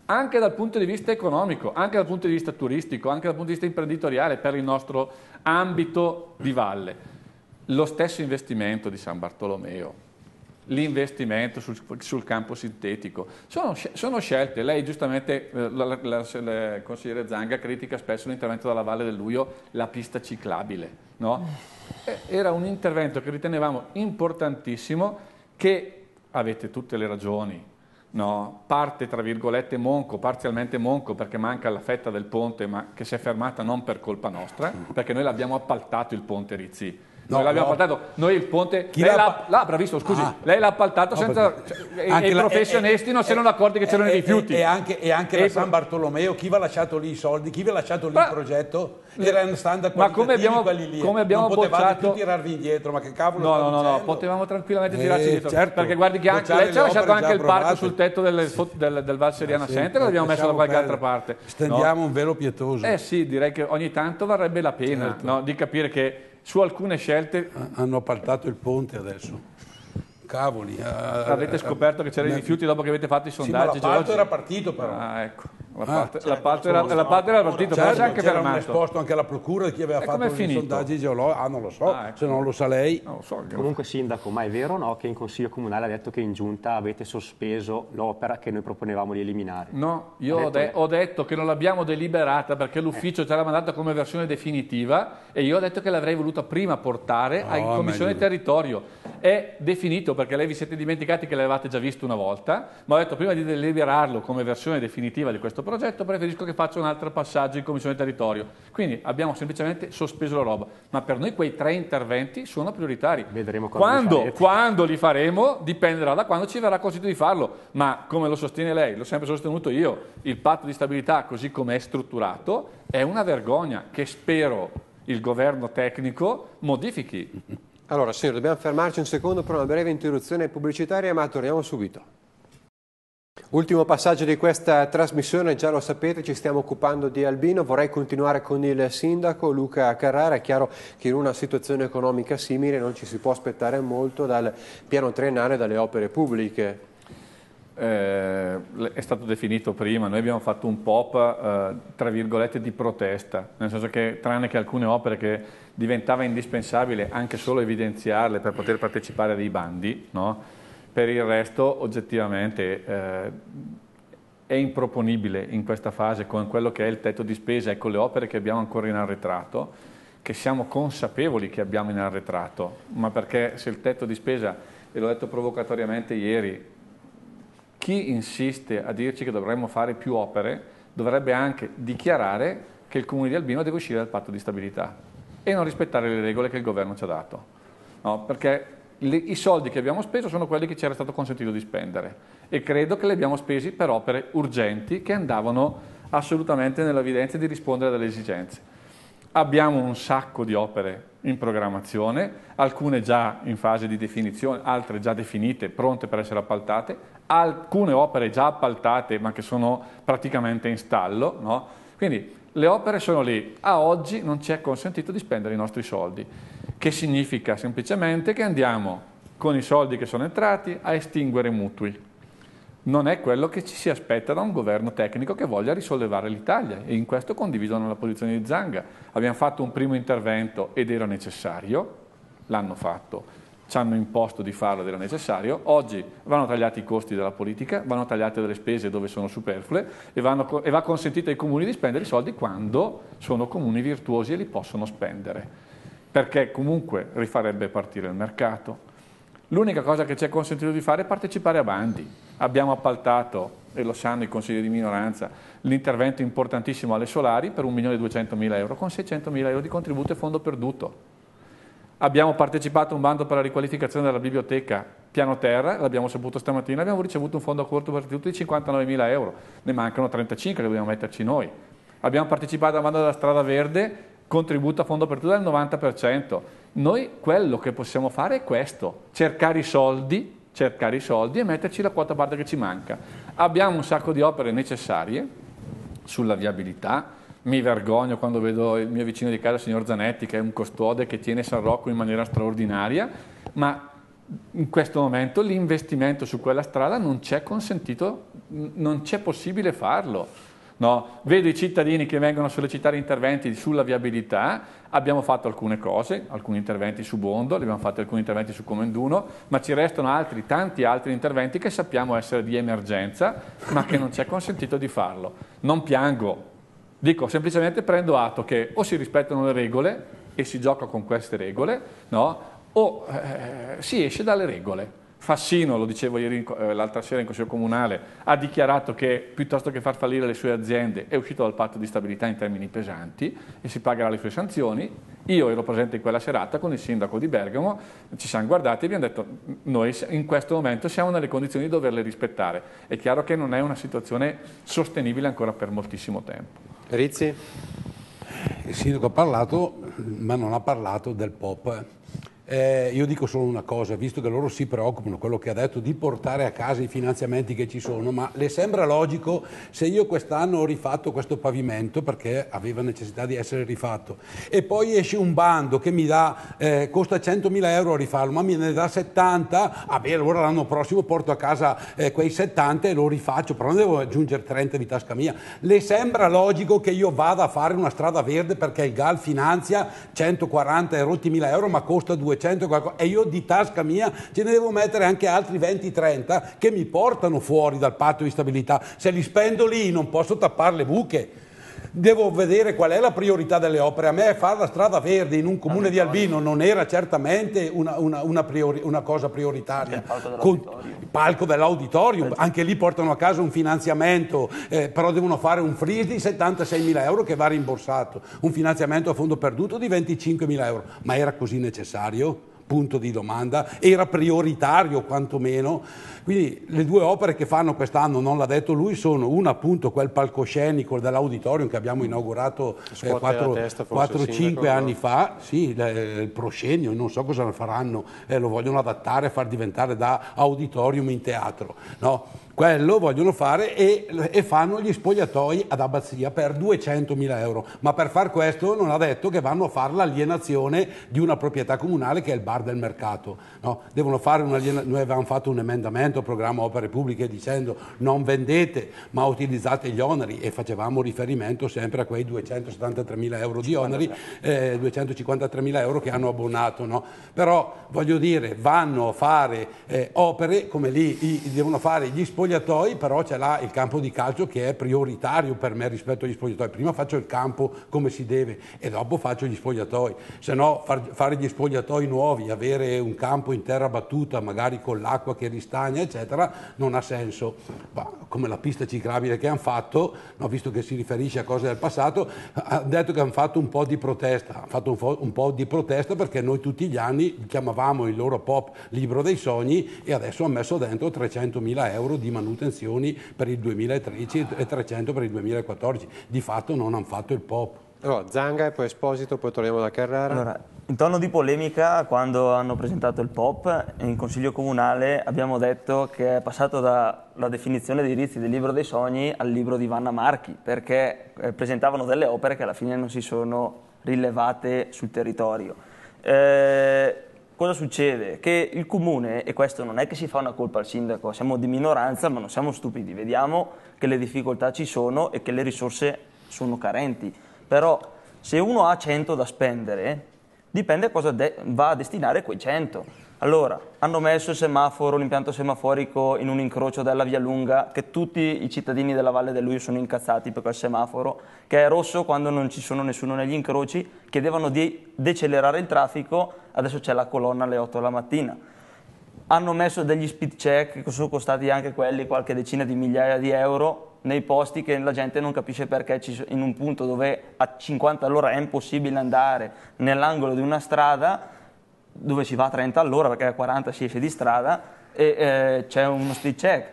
Anche dal punto di vista economico, anche dal punto di vista turistico, anche dal punto di vista imprenditoriale per il nostro ambito di valle. Lo stesso investimento di San Bartolomeo, l'investimento sul, sul, campo sintetico. Sono, sono scelte, lei giustamente, eh, la, la, la, consigliere Zanga critica spesso l'intervento della Valle del Luglio, la pista ciclabile, no? Eh, era un intervento che ritenevamo importantissimo, che avete tutte le ragioni, no? parte tra virgolette monco, parzialmente monco perché manca la fetta del ponte ma che si è fermata non per colpa nostra, perché noi l'abbiamo appaltato il ponte Rizzi No, noi l'abbiamo no. appaltato, noi il ponte, Chi lei l'ha, l'ha, l'ha visto, scusi, ah. lei l'ha appaltato senza, cioè, anche e i eh, professionisti e, non eh, si erano accorti che eh, c'erano i rifiuti. E, anche, e anche la San Bartolomeo, chi vi ha lasciato lì i soldi, chi vi ha lasciato lì ma, il progetto? Erano standard ma come abbiamo, quelli lì, come abbiamo non potevate bocciato... più tirarvi indietro, ma che cavolo No, no, no, no, potevamo tranquillamente eh, tirarci indietro, certo. perché guardi che anche, lei ci ha lasciato anche il parco sul tetto del, del, del Val Seriana Center, l'abbiamo messo da qualche altra parte. Stendiamo un velo pietoso. Eh sì, direi che ogni tanto varrebbe la pena certo. di capire che su alcune scelte... Hanno appaltato il ponte adesso. Cavoli. Avete scoperto che c'erano i rifiuti dopo che avete fatto i sondaggi? Sì, l'appalto era partito però. Ah, ecco. La ah, parte, ah, certo, era, la parte era partita certo, c'era anche c'era un esposto anche alla procura di chi aveva e fatto i sondaggi geologici. Ah, non lo so, ah, ecco. se non lo sa lei. No, lo so Comunque, sindaco, ma è vero o no che in consiglio comunale ha detto che in giunta avete sospeso l'opera che noi proponevamo di eliminare? No, io ho, de- ho, detto che non l'abbiamo deliberata perché l'ufficio eh. ce l'ha mandata come versione definitiva e io ho detto che l'avrei voluta prima portare oh, ah, in commissione territorio. È definito perché lei vi siete dimenticati che l'avevate già visto una volta, ma ho detto prima di deliberarlo come versione definitiva di questo questo progetto, preferisco che faccia un altro passaggio in commissione territorio. Quindi abbiamo semplicemente sospeso la roba, ma per noi quei tre interventi sono prioritari. Vedremo quando, quando, li, quando li faremo dipenderà da quando ci verrà consentito di farlo, ma come lo sostiene lei, l'ho sempre sostenuto io, il patto di stabilità così come è strutturato è una vergogna che spero il governo tecnico modifichi. Allora, signor, dobbiamo fermarci un secondo per una breve interruzione pubblicitaria, ma torniamo subito. Ultimo passaggio di questa trasmissione, già lo sapete, ci stiamo occupando di Albino. Vorrei continuare con il sindaco Luca Carrara. È chiaro che in una situazione economica simile non ci si può aspettare molto dal piano triennale e dalle opere pubbliche. Eh, è stato definito prima, noi abbiamo fatto un pop eh, tra virgolette di protesta, nel senso che tranne che alcune opere che diventava indispensabile anche solo evidenziarle per poter partecipare a dei bandi, no? Per il resto oggettivamente eh, è improponibile in questa fase con quello che è il tetto di spesa e con le opere che abbiamo ancora in arretrato, che siamo consapevoli che abbiamo in arretrato, ma perché se il tetto di spesa, e l'ho detto provocatoriamente ieri, chi insiste a dirci che dovremmo fare più opere dovrebbe anche dichiarare che il Comune di Albino deve uscire dal patto di stabilità e non rispettare le regole che il governo ci ha dato. No, perché i soldi che abbiamo speso sono quelli che ci era stato consentito di spendere e credo che li abbiamo spesi per opere urgenti che andavano assolutamente nell'evidenza di rispondere alle esigenze. Abbiamo un sacco di opere in programmazione, alcune già in fase di definizione, altre già definite, pronte per essere appaltate, alcune opere già appaltate ma che sono praticamente in stallo. No? Quindi le opere sono lì, a oggi non ci è consentito di spendere i nostri soldi che significa semplicemente che andiamo con i soldi che sono entrati a estinguere i mutui. Non è quello che ci si aspetta da un governo tecnico che voglia risollevare l'Italia e in questo condividono la posizione di Zanga. Abbiamo fatto un primo intervento ed era necessario, l'hanno fatto, ci hanno imposto di farlo ed era necessario, oggi vanno tagliati i costi della politica, vanno tagliate delle spese dove sono superflue e, vanno, e va consentito ai comuni di spendere i soldi quando sono comuni virtuosi e li possono spendere perché comunque rifarebbe partire il mercato. L'unica cosa che ci è consentito di fare è partecipare a bandi. Abbiamo appaltato, e lo sanno i consiglieri di minoranza, l'intervento importantissimo alle solari per 1.200.000 euro con 600.000 euro di contributo e fondo perduto. Abbiamo partecipato a un bando per la riqualificazione della biblioteca piano terra, l'abbiamo saputo stamattina, abbiamo ricevuto un fondo a corto perduto di 59.000 euro, ne mancano 35 che dobbiamo metterci noi. Abbiamo partecipato a un bando della strada verde contributo a fondo apertura del 90%. Noi quello che possiamo fare è questo, cercare i soldi, cercare i soldi e metterci la quota parte che ci manca. Abbiamo un sacco di opere necessarie sulla viabilità, mi vergogno quando vedo il mio vicino di casa, il signor Zanetti, che è un custode che tiene San Rocco in maniera straordinaria, ma in questo momento l'investimento su quella strada non c'è consentito, non c'è possibile farlo. No? Vedo i cittadini che vengono a sollecitare interventi sulla viabilità, abbiamo fatto alcune cose, alcuni interventi su Bondo, abbiamo fatto alcuni interventi su Comenduno, ma ci restano altri, tanti altri interventi che sappiamo essere di emergenza, ma che non ci è consentito di farlo. Non piango, dico semplicemente prendo atto che o si rispettano le regole e si gioca con queste regole, no? o eh, si esce dalle regole. Fassino, lo dicevo ieri, eh, l'altra sera in Consiglio Comunale, ha dichiarato che piuttosto che far fallire le sue aziende è uscito dal patto di stabilità in termini pesanti e si pagherà le sue sanzioni. Io ero presente in quella serata con il sindaco di Bergamo, ci siamo guardati e abbiamo detto noi in questo momento siamo nelle condizioni di doverle rispettare. È chiaro che non è una situazione sostenibile ancora per moltissimo tempo. Rizzi? Il sindaco ha parlato, ma non ha parlato del POP eh, io dico solo una cosa, visto che loro si preoccupano, quello che ha detto, di portare a casa i finanziamenti che ci sono, ma le sembra logico se io quest'anno ho rifatto questo pavimento perché aveva necessità di essere rifatto e poi esce un bando che mi dà, eh, costa 100.000 euro a rifarlo, ma mi ne dà 70, ah beh allora l'anno prossimo porto a casa eh, quei 70 e lo rifaccio, però non devo aggiungere 30 di tasca mia. Le sembra logico che io vada a fare una strada verde perché il GAL finanzia 140 e rotti mila euro ma costa 200? 200 qualcosa, e io di tasca mia ce ne devo mettere anche altri 20-30 che mi portano fuori dal patto di stabilità. Se li spendo lì non posso tappare le buche devo vedere qual è la priorità delle opere. A me fare la strada verde in un comune di Albino non era certamente una, una, una, priori, una cosa prioritaria. Il palco dell'auditorium, Con, anche lì portano a casa un finanziamento, eh, però devono fare un freeze di 76 mila euro che va rimborsato, un finanziamento a fondo perduto di 25 mila euro, ma era così necessario? punto di domanda, era prioritario quantomeno. Quindi le due opere che fanno quest'anno, non l'ha detto lui, sono una appunto quel palcoscenico dell'auditorium che abbiamo inaugurato eh, 4-5 anni fa, sì, il proscenio, non so cosa ne faranno, eh, lo vogliono adattare, far diventare da auditorium in teatro. No? quello vogliono fare e, e, fanno gli spogliatoi ad abbazia per 200.000 euro, ma per far questo non ha detto che vanno a fare l'alienazione di una proprietà comunale che è il bar del mercato. No? Devono fare un'alienazione, noi avevamo fatto un emendamento al programma opere pubbliche dicendo non vendete ma utilizzate gli oneri e facevamo riferimento sempre a quei 273.000 euro di oneri, eh, 253.000 euro che hanno abbonato. No? Però voglio dire, vanno a fare eh, opere come lì i, devono fare gli spogliatoi spogliatoi però c'è là il campo di calcio che è prioritario per me rispetto agli spogliatoi. Prima faccio il campo come si deve e dopo faccio gli spogliatoi. Se no far, fare gli spogliatoi nuovi, avere un campo in terra battuta, magari con l'acqua che ristagna, eccetera, non ha senso. Ma come la pista ciclabile che hanno fatto, no, visto che si riferisce a cose del passato, ha detto che hanno fatto un po' di protesta. Hanno fatto un, po', un po' di protesta perché noi tutti gli anni chiamavamo il loro pop libro dei sogni e adesso hanno messo dentro 300.000 euro di manutenzioni per il 2013 e 300 per il 2014. Di fatto non hanno fatto il POP. Allora, Zanga e poi Esposito, poi torniamo da Carrara. Allora, in tono di polemica, quando hanno presentato il POP, in Consiglio Comunale abbiamo detto che è passato dalla definizione dei diritti del libro dei sogni al libro di Vanna Marchi, perché eh, presentavano delle opere che alla fine non si sono rilevate sul territorio. Eh, cosa succede? Che il comune, e questo non è che si fa una colpa al sindaco, siamo di minoranza ma non siamo stupidi, vediamo che le difficoltà ci sono e che le risorse sono carenti, però se uno ha 100 da spendere, dipende cosa va a destinare quei 100. Allora, hanno messo il semaforo, l'impianto semaforico in un incrocio della Via Lunga, che tutti i cittadini della Valle del Lui sono incazzati per quel semaforo, che è rosso quando non ci sono nessuno negli incroci, chiedevano di decelerare il traffico, adesso c'è la colonna alle 8 della mattina. Hanno messo degli speed check, che sono costati anche quelli qualche decina di migliaia di euro, nei posti che la gente non capisce perché in un punto dove a 50 all'ora è impossibile andare nell'angolo di una strada dove si va a 30 all'ora perché a 40 si esce di strada e eh, c'è uno street check.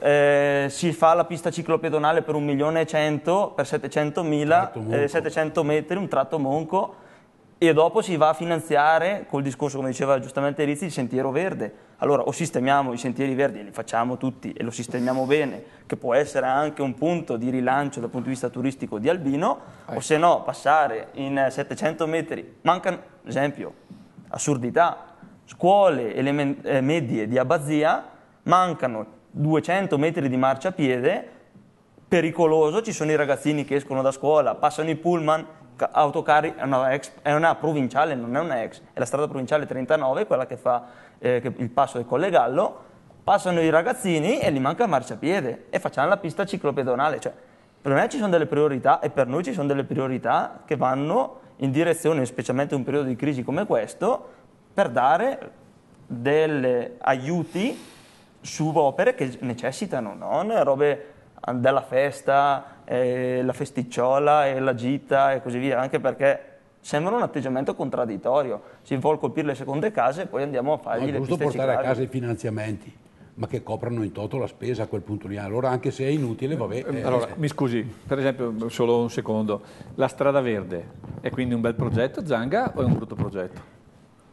Eh, si fa la pista ciclopedonale per milione e 1.100.000 per 700.000 eh, 700 metri, un tratto monco e dopo si va a finanziare col discorso, come diceva giustamente Rizzi, il sentiero verde. Allora o sistemiamo i sentieri verdi e li facciamo tutti e lo sistemiamo bene, che può essere anche un punto di rilancio dal punto di vista turistico di Albino, eh. o se no passare in 700 eh, metri, mancano, esempio, assurdità. Scuole eh, medie di abbazia, mancano 200 metri di marciapiede, pericoloso, ci sono i ragazzini che escono da scuola, passano i pullman, autocarri, è una, ex, è una provinciale, non è una ex, è la strada provinciale 39, quella che fa eh, che il passo del Colle Gallo, passano i ragazzini e gli manca il marciapiede e facciamo la pista ciclopedonale. Cioè, per me ci sono delle priorità e per noi ci sono delle priorità che vanno in direzione, specialmente in un periodo di crisi come questo, per dare degli aiuti su opere che necessitano, non robe della festa, eh, la festicciola e la gita e così via, anche perché sembra un atteggiamento contraddittorio. Si vuole colpire le seconde case e poi andiamo a fargli no, le piste ciclabili. È portare a casa i finanziamenti ma che coprano in toto la spesa a quel punto lì. Allora anche se è inutile, vabbè. Ehm, eh, allora, eh. mi scusi, per esempio, solo un secondo, la strada verde è quindi un bel progetto Zanga o è un brutto progetto?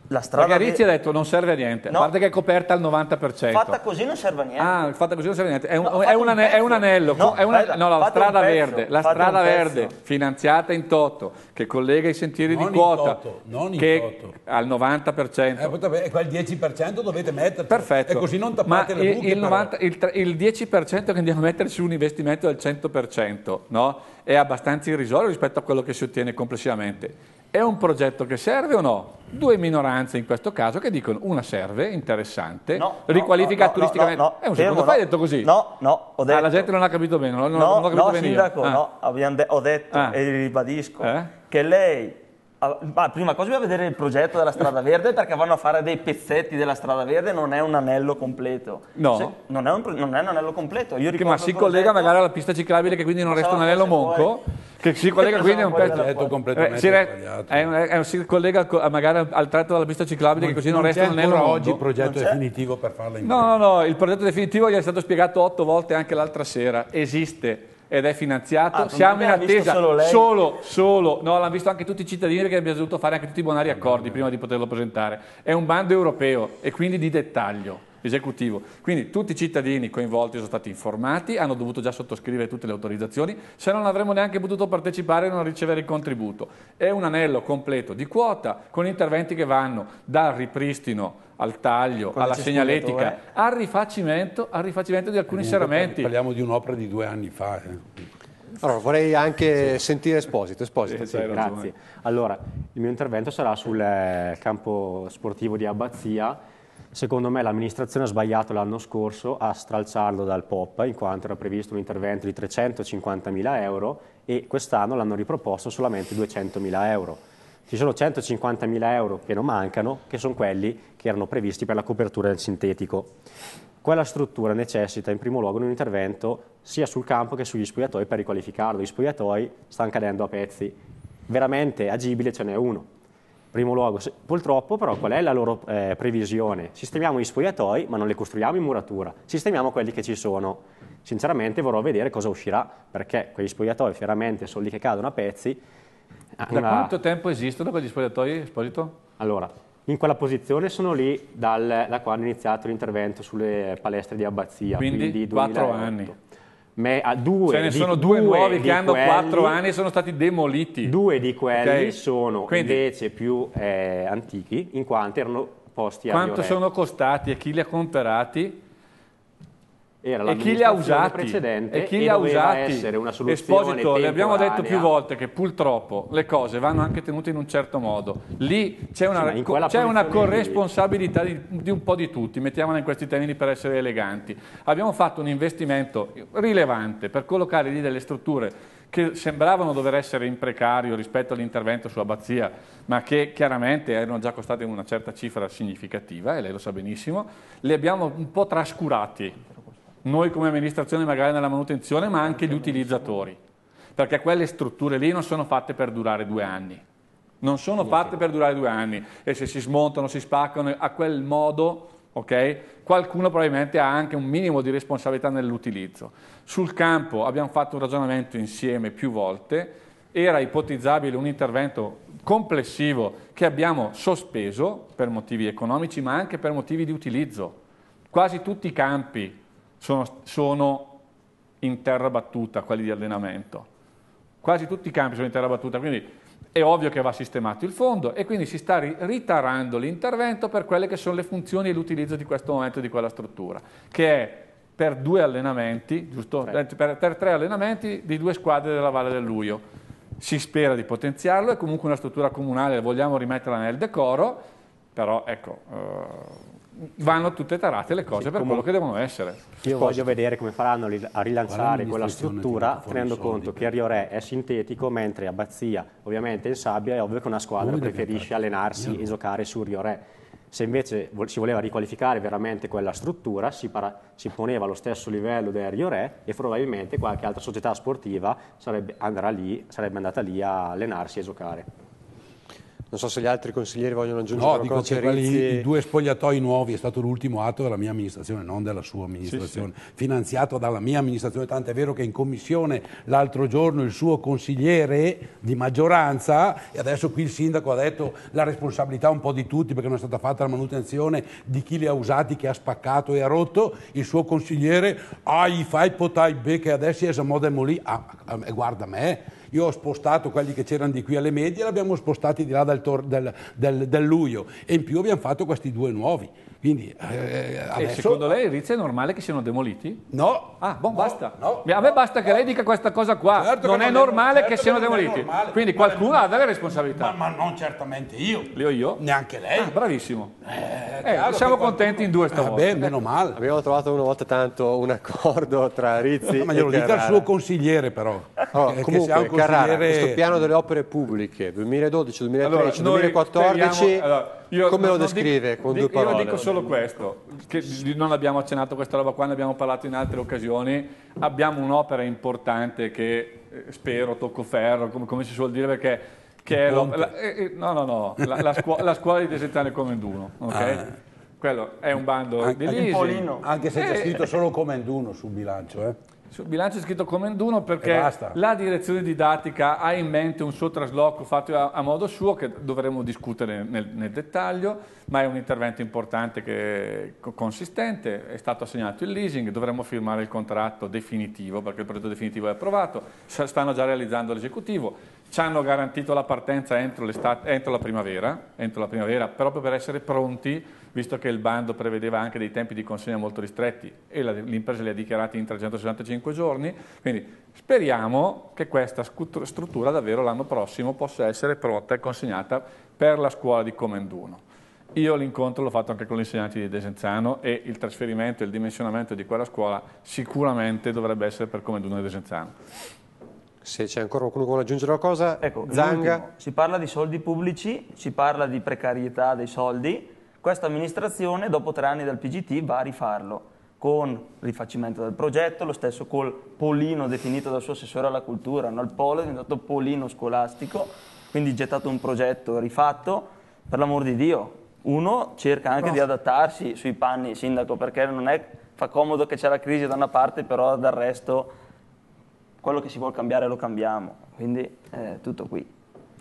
la strada... Perché ha detto non serve a niente, no. a parte che è coperta al 90%. Fatta così non serve a niente. Ah, fatta così non serve a niente. È un, no, è un, un, è un anello, no, è una, no, la strada verde, la strada verde finanziata in toto, che collega i sentieri non di quota, toto, che toto. al 90%. Eh, potrebbe, e quel 10% dovete metterci. Perfetto. E così non tappate Ma le buche. Il, 90, il, il, 10% che andiamo a mettere su un investimento del 100%, no? È abbastanza irrisorio rispetto a quello che si ottiene complessivamente. È un progetto che serve o no? due minoranze in questo caso che dicono una serve, interessante, no, riqualificata no, turisticamente. No, è eh, un secondo fa hai detto così. No, no, ho detto. Ah, la gente non ha capito bene, non, no, non capito no, bene sindaco, ah. no, abbiamo de- ho detto ah. e ribadisco eh? che lei ah, ma prima cosa bisogna vedere il progetto della strada verde perché vanno a fare dei pezzetti della strada verde, non è un anello completo. No. Se, non, è un, non, è un, anello completo. Io che ma si collega magari alla pista ciclabile che quindi non resta un anello monco. Poi che si collega quindi a un pezzo completamente eh, si re, è si collega co- magari al tratto della pista ciclabile che così non, non resta nel mondo. oggi il progetto definitivo per farla in No, no, no, il progetto definitivo gli è stato spiegato otto volte anche l'altra sera. Esiste ed è finanziato. Ah, Siamo in attesa solo, solo, solo, no, l'hanno visto anche tutti i cittadini perché abbiamo dovuto fare anche tutti i buonari accordi prima di poterlo presentare. È un bando europeo e quindi di dettaglio esecutivo. Quindi tutti i cittadini coinvolti sono stati informati, hanno dovuto già sottoscrivere tutte le autorizzazioni, se non avremmo neanche potuto partecipare e non ricevere il contributo. È un anello completo di quota con interventi che vanno dal ripristino al taglio, Quando alla segnaletica, eh? al, rifacimento, al, rifacimento, di alcuni eh, serramenti. Parliamo di un'opera di due anni fa. Eh. Allora, vorrei anche sì. sentire Esposito. Esposito eh, sì, sì. Grazie. Allora, il mio intervento sarà sul eh, campo sportivo di Abbazia Secondo me l'amministrazione ha sbagliato l'anno scorso a stralciarlo dal POP in quanto era previsto un intervento di 350.000 euro e quest'anno l'hanno riproposto solamente 200.000 euro. Ci sono 150.000 euro che non mancano, che sono quelli che erano previsti per la copertura del sintetico. Quella struttura necessita in primo luogo di un intervento sia sul campo che sugli spogliatoi per riqualificarlo. Gli spogliatoi stanno cadendo a pezzi. Veramente agibile ce n'è uno, primo luogo, se, purtroppo però qual è la loro eh, previsione? Sistemiamo gli spogliatoi ma non li costruiamo in muratura, sistemiamo quelli che ci sono. Sinceramente vorrò vedere cosa uscirà perché quegli spogliatoi chiaramente, sono lì che cadono a pezzi. Da una... quanto tempo esistono quegli spogliatoi, Esposito? Allora, in quella posizione sono lì dal, da quando è iniziato l'intervento sulle palestre di abbazia. Quindi, quindi 4 anni me, a ah, due Ce ne di, sono due, due nuovi che hanno quelli, 4 anni e sono stati demoliti. Due di quelli okay. sono Quindi, invece più eh, antichi in quanto erano posti a Quanto sono costati e chi li ha comprati? era e chi li ha usati? precedente e, chi li ha usati? essere una soluzione Esposito, le abbiamo detto più volte che purtroppo le cose vanno anche tenute in un certo modo. Lì c'è una, sì, c'è una corresponsabilità di, di, un po' di tutti, mettiamola in questi termini per essere eleganti. Abbiamo fatto un investimento rilevante per collocare lì delle strutture che sembravano dover essere in precario rispetto all'intervento su Abbazia, ma che chiaramente erano già costate una certa cifra significativa, e lei lo sa benissimo, li abbiamo un po' trascurati noi come amministrazione magari nella manutenzione, ma anche gli utilizzatori, perché quelle strutture lì non sono fatte per durare due anni, non sono fatte per durare due anni e se si smontano, si spaccano a quel modo, okay, qualcuno probabilmente ha anche un minimo di responsabilità nell'utilizzo. Sul campo abbiamo fatto un ragionamento insieme più volte, era ipotizzabile un intervento complessivo che abbiamo sospeso per motivi economici ma anche per motivi di utilizzo. Quasi tutti i campi sono, sono in terra battuta quelli di allenamento. Quasi tutti i campi sono in terra battuta, quindi è ovvio che va sistemato il fondo e quindi si sta ritarando l'intervento per quelle che sono le funzioni e l'utilizzo di questo momento di quella struttura, che è per due allenamenti, giusto? Tre. Eh, per, per, tre allenamenti di due squadre della Valle del Luio. Si spera di potenziarlo, è comunque una struttura comunale, vogliamo rimetterla nel decoro, però ecco... Eh vanno tutte tarate le cose sì, per quello che devono essere. Io Sposto. voglio vedere come faranno a rilanciare quella struttura tenendo conto eh. che Rio Re è sintetico mentre Abbazia ovviamente in sabbia è ovvio che una squadra preferisce allenarsi io. e giocare su Rio Re. Se invece si voleva riqualificare veramente quella struttura si, para, si poneva allo stesso livello del Rio Re e probabilmente qualche altra società sportiva sarebbe, lì, sarebbe andata lì a allenarsi e giocare. Non so se gli altri consiglieri vogliono aggiungere no, qualcosa. No, dico che Rizzi... i due spogliatoi nuovi è stato l'ultimo atto della mia amministrazione, non della sua amministrazione, sì, sì. finanziato dalla mia amministrazione, Tanto è vero che in commissione l'altro giorno il suo consigliere di maggioranza e adesso qui il sindaco ha detto la responsabilità un po' di tutti perché non è stata fatta la manutenzione di chi li ha usati, che ha spaccato e ha rotto, il suo consigliere, ah, gli fai potai be che adesso è Samodemo lì, ah, ehm, guarda me, io ho spostato quelli che c'erano di qui alle medie, li abbiamo spostati di là dal, tor- del, del, del luglio e in più abbiamo fatto questi due nuovi. Quindi, eh, adesso... secondo lei Rizzi è normale che siano demoliti? No. Ah, bon, no, basta. No, a me no, basta che lei dica questa cosa qua. Certo non, è non, è normale certo che siano che demoliti. Quindi qualcuno ha delle responsabilità. Ma, ma, non certamente io. Le ho io? Neanche lei. Ah, bravissimo. Eh, eh, siamo contenti in due stavolta. Vabbè, ah, meno ecco. male. Abbiamo trovato una volta tanto un accordo tra Rizzi e ma glielo dica al suo consigliere però. Oh, eh, comunque, caro Carrara, questo piano delle opere pubbliche 2012, 2013, allora, 2014, speriamo, allora, io, come lo descrive dico, con due parole? Io dico solo questo, che non abbiamo accennato questa roba qua, ne abbiamo parlato in altre occasioni, abbiamo un'opera importante che eh, spero tocco ferro, come, come si suol dire, perché che è la, eh, eh, no, no, no, la, la, scuola, la scuola di Desettane Comenduno, ah. ok? Ah. Quello è un bando An- di Lisi. Anche se c'è scritto eh. solo Comenduno sul bilancio, eh? Sul bilancio è scritto Comenduno perché la direzione didattica ha in mente un suo trasloco fatto a, a modo suo che dovremo discutere nel, nel, dettaglio, ma è un intervento importante che consistente, è stato assegnato il leasing, dovremo firmare il contratto definitivo perché il progetto definitivo è approvato, stanno già realizzando l'esecutivo, ci hanno garantito la partenza entro, entro, la primavera, entro la primavera, proprio per essere pronti, visto che il bando prevedeva anche dei tempi di consegna molto ristretti e l'impresa li ha dichiarati in 365 giorni, quindi speriamo che questa struttura davvero l'anno prossimo possa essere pronta e consegnata per la scuola di Comenduno. Io l'incontro l'ho fatto anche con gli insegnanti di Desenzano e il trasferimento e il dimensionamento di quella scuola sicuramente dovrebbe essere per Comenduno e Desenzano. Se c'è ancora qualcuno che vuole aggiungere qualcosa, ecco, Zanga. Si parla di soldi pubblici, si parla di precarietà dei soldi. Questa amministrazione, dopo tre anni dal PGT, va a rifarlo con rifacimento del progetto, lo stesso col Polino definito dal suo assessore alla cultura, no? il Polo è diventato Polino scolastico, quindi gettato un progetto rifatto, per l'amor di Dio, uno cerca anche no. di adattarsi sui panni sindaco perché non è, fa comodo che c'è la crisi da una parte però dal resto quello che si vuole cambiare lo cambiamo, quindi è eh, tutto qui.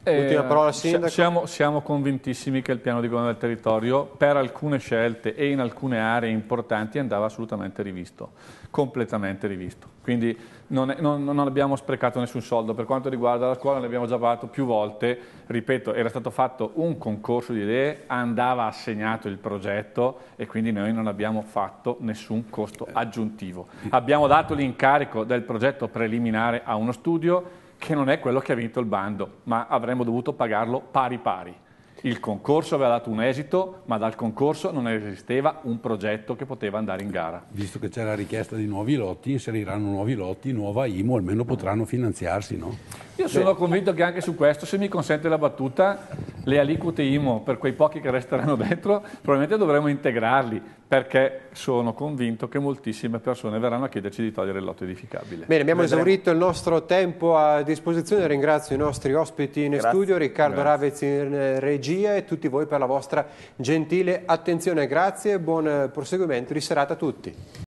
Eh, Ultima parola Sindaco. Siamo, siamo, convintissimi che il piano di governo del territorio per alcune scelte e in alcune aree importanti andava assolutamente rivisto, completamente rivisto. Quindi non, è, non, non abbiamo sprecato nessun soldo. Per quanto riguarda la scuola ne abbiamo già parlato più volte, ripeto, era stato fatto un concorso di idee, andava assegnato il progetto e quindi noi non abbiamo fatto nessun costo aggiuntivo. Abbiamo dato l'incarico del progetto preliminare a uno studio che non è quello che ha vinto il bando, ma avremmo dovuto pagarlo pari pari. Il concorso aveva dato un esito, ma dal concorso non esisteva un progetto che poteva andare in gara. Visto che c'è la richiesta di nuovi lotti, inseriranno nuovi lotti, nuova IMO, almeno potranno finanziarsi, no? Io sono Beh. convinto che anche su questo, se mi consente la battuta, le aliquote IMO per quei pochi che resteranno dentro probabilmente dovremo integrarli perché sono convinto che moltissime persone verranno a chiederci di togliere il lotto edificabile. Bene, abbiamo Vedremo. esaurito il nostro tempo a disposizione, ringrazio i nostri ospiti in Grazie. studio, Riccardo Grazie. Ravez in eh, regia e tutti voi per la vostra gentile attenzione. Grazie e buon eh, proseguimento di serata a tutti.